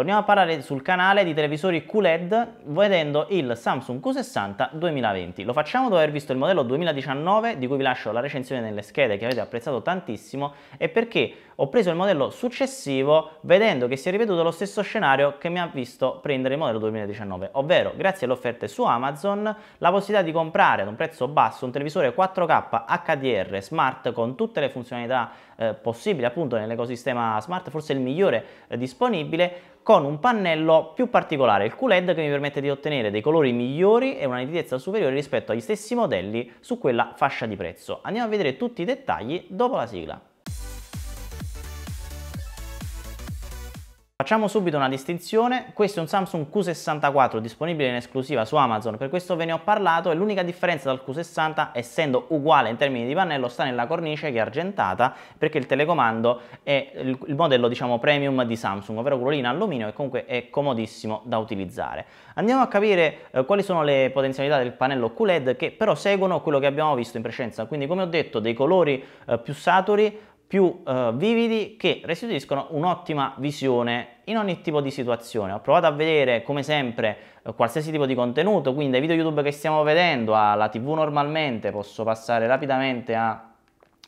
Torniamo a parlare sul canale di televisori QLED vedendo il Samsung Q60 2020. Lo facciamo dopo aver visto il modello 2019 di cui vi lascio la recensione nelle schede che avete apprezzato tantissimo e perché ho preso il modello successivo vedendo che si è ripetuto lo stesso scenario che mi ha visto prendere il modello 2019, ovvero grazie alle offerte su Amazon la possibilità di comprare ad un prezzo basso un televisore 4K HDR smart con tutte le funzionalità eh, possibili appunto nell'ecosistema smart, forse il migliore eh, disponibile con un pannello più particolare, il QLED che mi permette di ottenere dei colori migliori e una nitidezza superiore rispetto agli stessi modelli su quella fascia di prezzo. Andiamo a vedere tutti i dettagli dopo la sigla. Facciamo subito una distinzione, questo è un Samsung Q64 disponibile in esclusiva su Amazon, per questo ve ne ho parlato e l'unica differenza dal Q60 essendo uguale in termini di pannello sta nella cornice che è argentata perché il telecomando è il, modello diciamo premium di Samsung, ovvero quello in alluminio e comunque è comodissimo da utilizzare. Andiamo a capire eh, quali sono le potenzialità del pannello QLED che però seguono quello che abbiamo visto in precedenza, quindi come ho detto dei colori eh, più saturi, più eh, vividi che restituiscono un'ottima visione in ogni tipo di situazione. Ho provato a vedere come sempre eh, qualsiasi tipo di contenuto, quindi dai video YouTube che stiamo vedendo alla TV normalmente posso passare rapidamente a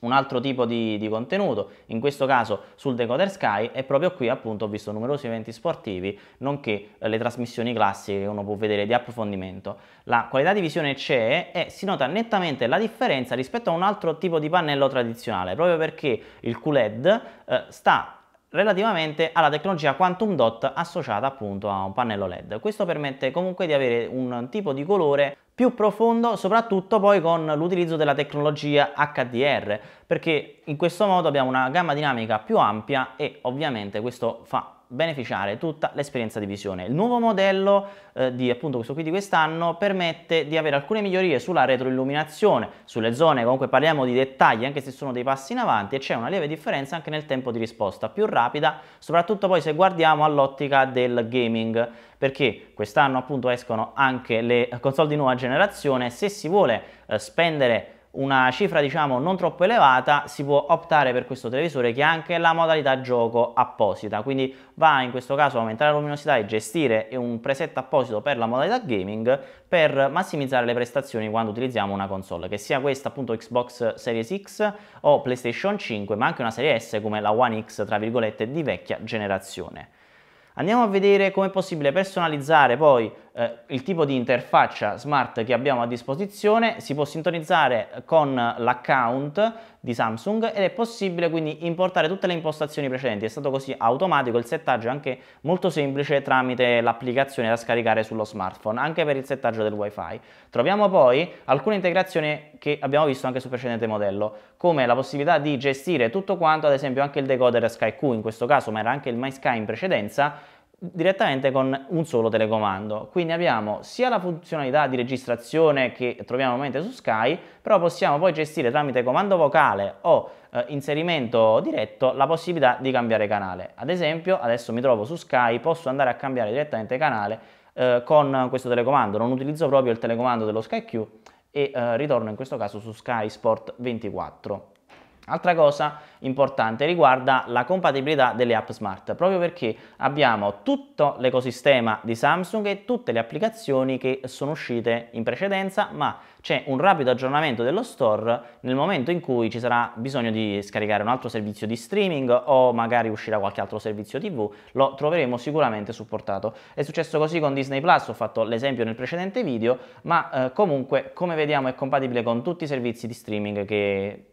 un altro tipo di, di, contenuto, in questo caso sul Decoder Sky e proprio qui appunto ho visto numerosi eventi sportivi, nonché eh, le trasmissioni classiche che uno può vedere di approfondimento. La qualità di visione c'è e si nota nettamente la differenza rispetto a un altro tipo di pannello tradizionale, proprio perché il QLED eh, sta relativamente alla tecnologia quantum dot associata appunto a un pannello LED. Questo permette comunque di avere un tipo di colore più profondo, soprattutto poi con l'utilizzo della tecnologia HDR, perché in questo modo abbiamo una gamma dinamica più ampia e ovviamente questo fa beneficiare tutta l'esperienza di visione. Il nuovo modello eh, di appunto questo qui di quest'anno permette di avere alcune migliorie sulla retroilluminazione, sulle zone comunque parliamo di dettagli anche se sono dei passi in avanti e c'è una lieve differenza anche nel tempo di risposta, più rapida, soprattutto poi se guardiamo all'ottica del gaming, perché quest'anno appunto escono anche le eh, console di nuova generazione, se si vuole eh, spendere una cifra diciamo non troppo elevata si può optare per questo televisore che ha anche la modalità gioco apposita quindi va in questo caso a aumentare la luminosità e gestire un preset apposito per la modalità gaming per massimizzare le prestazioni quando utilizziamo una console che sia questa appunto Xbox Series X o PlayStation 5 ma anche una serie S come la One X tra virgolette di vecchia generazione andiamo a vedere come è possibile personalizzare poi eh, il tipo di interfaccia smart che abbiamo a disposizione, si può sintonizzare con l'account di Samsung ed è possibile quindi importare tutte le impostazioni precedenti, è stato così automatico, il settaggio è anche molto semplice tramite l'applicazione da scaricare sullo smartphone, anche per il settaggio del wifi. Troviamo poi alcune integrazioni che abbiamo visto anche sul precedente modello, come la possibilità di gestire tutto quanto, ad esempio anche il decoder SkyQ in questo caso, ma era anche il MySky in precedenza, direttamente con un solo telecomando. Quindi abbiamo sia la funzionalità di registrazione che troviamo ovviamente su Sky, però possiamo poi gestire tramite comando vocale o eh, inserimento diretto la possibilità di cambiare canale. Ad esempio, adesso mi trovo su Sky, posso andare a cambiare direttamente canale eh, con questo telecomando, non utilizzo proprio il telecomando dello SkyQ e eh, ritorno in questo caso su Sky Sport 24. Altra cosa importante riguarda la compatibilità delle app smart, proprio perché abbiamo tutto l'ecosistema di Samsung e tutte le applicazioni che sono uscite in precedenza, ma c'è un rapido aggiornamento dello store nel momento in cui ci sarà bisogno di scaricare un altro servizio di streaming o magari uscirà qualche altro servizio TV, lo troveremo sicuramente supportato. È successo così con Disney Plus, ho fatto l'esempio nel precedente video, ma eh, comunque come vediamo è compatibile con tutti i servizi di streaming che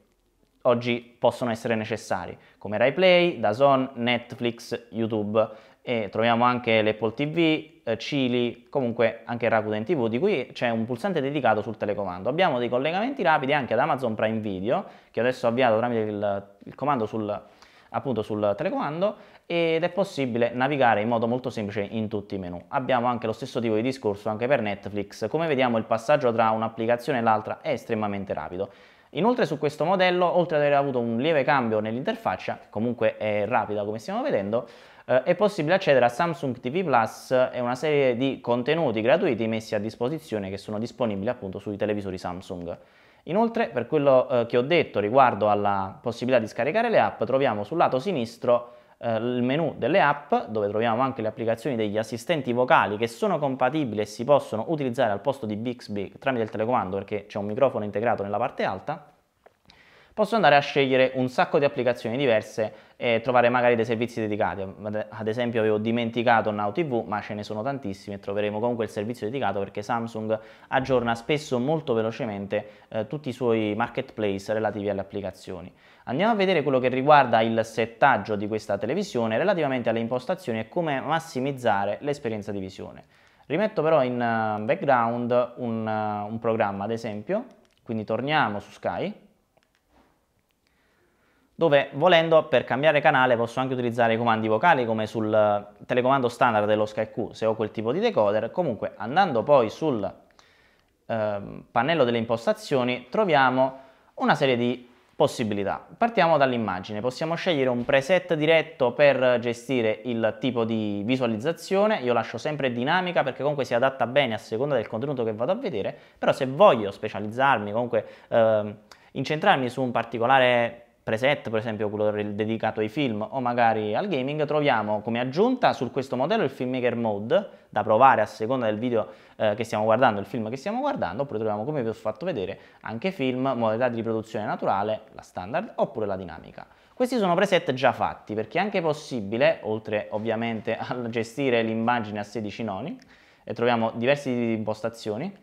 oggi possono essere necessari, come RaiPlay, DAZN, Netflix, YouTube e troviamo anche l'Apple TV, eh, Chili, comunque anche Rakuten TV, di cui c'è un pulsante dedicato sul telecomando. Abbiamo dei collegamenti rapidi anche ad Amazon Prime Video, che adesso ho avviato tramite il, il comando sul, appunto sul telecomando ed è possibile navigare in modo molto semplice in tutti i menu. Abbiamo anche lo stesso tipo di discorso anche per Netflix, come vediamo il passaggio tra un'applicazione e l'altra è estremamente rapido. Inoltre su questo modello, oltre ad aver avuto un lieve cambio nell'interfaccia, che comunque è rapida come stiamo vedendo, eh, è possibile accedere a Samsung TV Plus e una serie di contenuti gratuiti messi a disposizione che sono disponibili appunto sui televisori Samsung. Inoltre, per quello eh, che ho detto riguardo alla possibilità di scaricare le app, troviamo sul lato sinistro eh, il menu delle app dove troviamo anche le applicazioni degli assistenti vocali che sono compatibili e si possono utilizzare al posto di Bixby tramite il telecomando perché c'è un microfono integrato nella parte alta posso andare a scegliere un sacco di applicazioni diverse e trovare magari dei servizi dedicati. Ad esempio avevo dimenticato Now TV, ma ce ne sono tantissimi e troveremo comunque il servizio dedicato perché Samsung aggiorna spesso molto velocemente eh, tutti i suoi marketplace relativi alle applicazioni. Andiamo a vedere quello che riguarda il settaggio di questa televisione relativamente alle impostazioni e come massimizzare l'esperienza di visione. Rimetto però in eh, background un, eh, un programma, ad esempio, quindi torniamo su Sky, dove volendo per cambiare canale posso anche utilizzare i comandi vocali come sul telecomando standard dello SkyQ se ho quel tipo di decoder, comunque andando poi sul eh, pannello delle impostazioni troviamo una serie di possibilità. Partiamo dall'immagine, possiamo scegliere un preset diretto per gestire il tipo di visualizzazione, io lascio sempre dinamica perché comunque si adatta bene a seconda del contenuto che vado a vedere, però se voglio specializzarmi, comunque eh, incentrarmi su un particolare preset, per esempio quello dedicato ai film o magari al gaming, troviamo come aggiunta su questo modello il filmmaker mode da provare a seconda del video eh, che stiamo guardando, il film che stiamo guardando, oppure troviamo come vi ho fatto vedere anche film, modalità di riproduzione naturale, la standard oppure la dinamica. Questi sono preset già fatti perché è anche possibile, oltre ovviamente a gestire l'immagine a 16 noni, troviamo diversi tipi di impostazioni,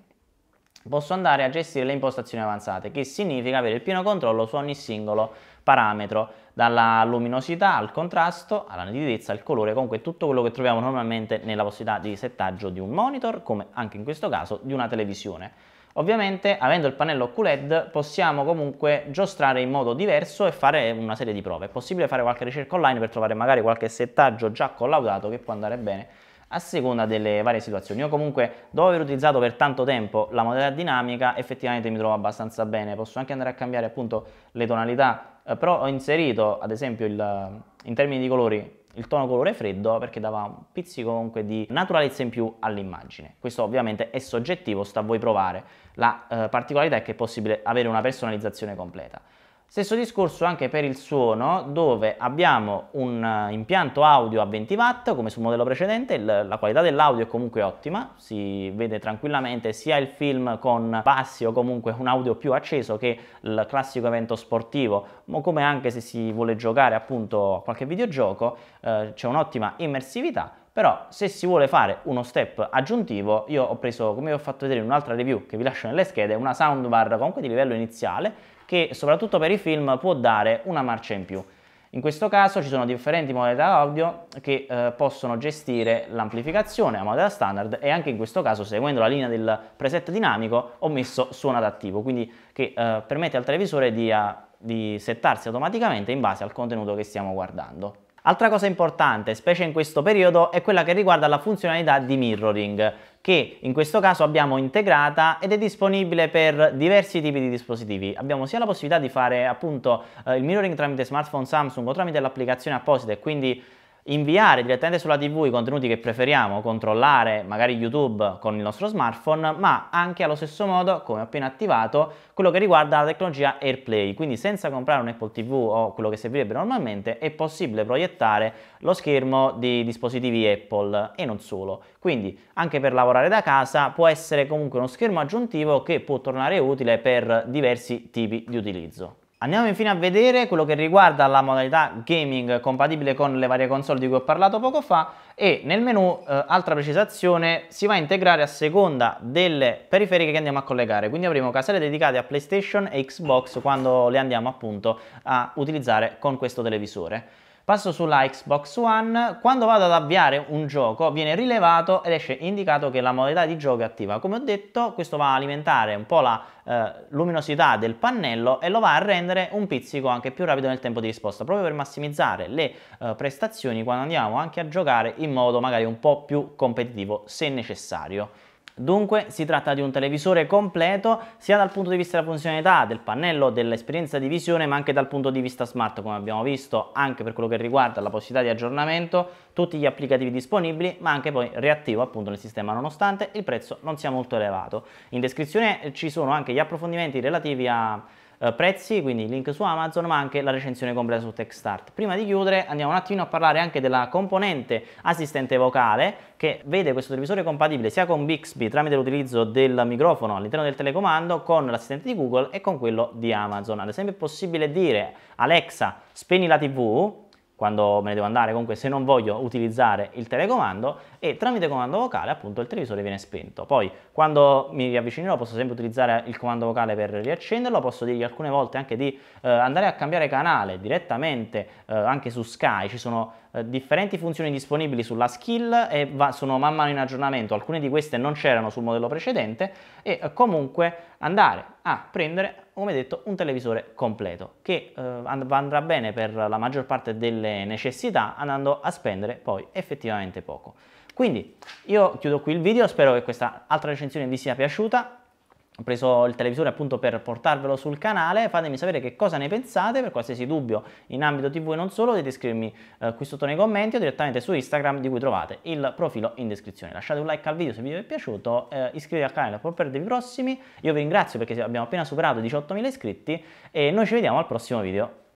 posso andare a gestire le impostazioni avanzate, che significa avere il pieno controllo su ogni singolo parametro, dalla luminosità al contrasto, alla nitidezza, al colore, comunque tutto quello che troviamo normalmente nella possibilità di settaggio di un monitor, come anche in questo caso di una televisione. Ovviamente avendo il pannello QLED possiamo comunque giostrare in modo diverso e fare una serie di prove. È possibile fare qualche ricerca online per trovare magari qualche settaggio già collaudato che può andare bene a seconda delle varie situazioni. Io comunque, dopo aver utilizzato per tanto tempo la modalità dinamica, effettivamente mi trovo abbastanza bene. Posso anche andare a cambiare appunto le tonalità, eh, però ho inserito ad esempio il, in termini di colori il tono colore freddo perché dava un pizzico comunque di naturalezza in più all'immagine. Questo ovviamente è soggettivo, sta a voi provare. La eh, particolarità è che è possibile avere una personalizzazione completa. Stesso discorso anche per il suono, dove abbiamo un eh, impianto audio a 20 watt, come sul modello precedente, la qualità dell'audio è comunque ottima, si vede tranquillamente sia il film con bassi o comunque un audio più acceso che il classico evento sportivo, ma come anche se si vuole giocare appunto a qualche videogioco, eh, c'è un'ottima immersività, però se si vuole fare uno step aggiuntivo io ho preso come vi ho fatto vedere in un'altra review che vi lascio nelle schede una soundbar comunque di livello iniziale che soprattutto per i film può dare una marcia in più. In questo caso ci sono differenti modalità audio che eh, possono gestire l'amplificazione a modalità standard e anche in questo caso seguendo la linea del preset dinamico ho messo suono adattivo, quindi che eh, permette al televisore di, a, di settarsi automaticamente in base al contenuto che stiamo guardando. Altra cosa importante, specie in questo periodo, è quella che riguarda la funzionalità di mirroring, che in questo caso abbiamo integrata ed è disponibile per diversi tipi di dispositivi. Abbiamo sia la possibilità di fare appunto eh, il mirroring tramite smartphone Samsung o tramite l'applicazione apposita e quindi inviare direttamente sulla TV i contenuti che preferiamo, controllare magari YouTube con il nostro smartphone, ma anche allo stesso modo, come ho appena attivato, quello che riguarda la tecnologia AirPlay, quindi senza comprare un Apple TV o quello che servirebbe normalmente, è possibile proiettare lo schermo di dispositivi Apple e non solo. Quindi anche per lavorare da casa può essere comunque uno schermo aggiuntivo che può tornare utile per diversi tipi di utilizzo. Andiamo infine a vedere quello che riguarda la modalità gaming compatibile con le varie console di cui ho parlato poco fa e nel menu, eh, altra precisazione, si va a integrare a seconda delle periferiche che andiamo a collegare, quindi avremo caselle dedicate a PlayStation e Xbox quando le andiamo appunto a utilizzare con questo televisore. Passo sulla Xbox One, quando vado ad avviare un gioco viene rilevato ed esce indicato che la modalità di gioco è attiva. Come ho detto questo va a alimentare un po' la eh, luminosità del pannello e lo va a rendere un pizzico anche più rapido nel tempo di risposta, proprio per massimizzare le eh, prestazioni quando andiamo anche a giocare in modo magari un po' più competitivo se necessario. Dunque si tratta di un televisore completo sia dal punto di vista della funzionalità, del pannello, dell'esperienza di visione, ma anche dal punto di vista smart, come abbiamo visto, anche per quello che riguarda la possibilità di aggiornamento, tutti gli applicativi disponibili, ma anche poi reattivo appunto nel sistema nonostante il prezzo non sia molto elevato. In descrizione ci sono anche gli approfondimenti relativi a eh, prezzi, quindi link su Amazon, ma anche la recensione completa su TechStart. Prima di chiudere andiamo un attimo a parlare anche della componente assistente vocale che vede questo televisore compatibile sia con Bixby tramite l'utilizzo del microfono all'interno del telecomando con l'assistente di Google e con quello di Amazon. Ad esempio è possibile dire Alexa spegni la TV quando me ne devo andare, comunque se non voglio utilizzare il telecomando e tramite comando vocale appunto il televisore viene spento. Poi quando mi riavvicinerò posso sempre utilizzare il comando vocale per riaccenderlo, posso dirgli alcune volte anche di eh, andare a cambiare canale direttamente eh, anche su Sky, ci sono eh, differenti funzioni disponibili sulla skill e va, sono man mano in aggiornamento, alcune di queste non c'erano sul modello precedente e eh, comunque andare a prendere, come detto, un televisore completo che eh, andrà bene per la maggior parte delle necessità andando a spendere poi effettivamente poco. Quindi io chiudo qui il video, spero che questa altra recensione vi sia piaciuta, ho preso il televisore appunto per portarvelo sul canale, fatemi sapere che cosa ne pensate, per qualsiasi dubbio in ambito tv e non solo, dovete scrivermi eh, qui sotto nei commenti o direttamente su Instagram di cui trovate il profilo in descrizione. Lasciate un like al video se il video vi è piaciuto, eh, iscrivetevi al canale per perdervi i prossimi, io vi ringrazio perché abbiamo appena superato i 18.000 iscritti e noi ci vediamo al prossimo video.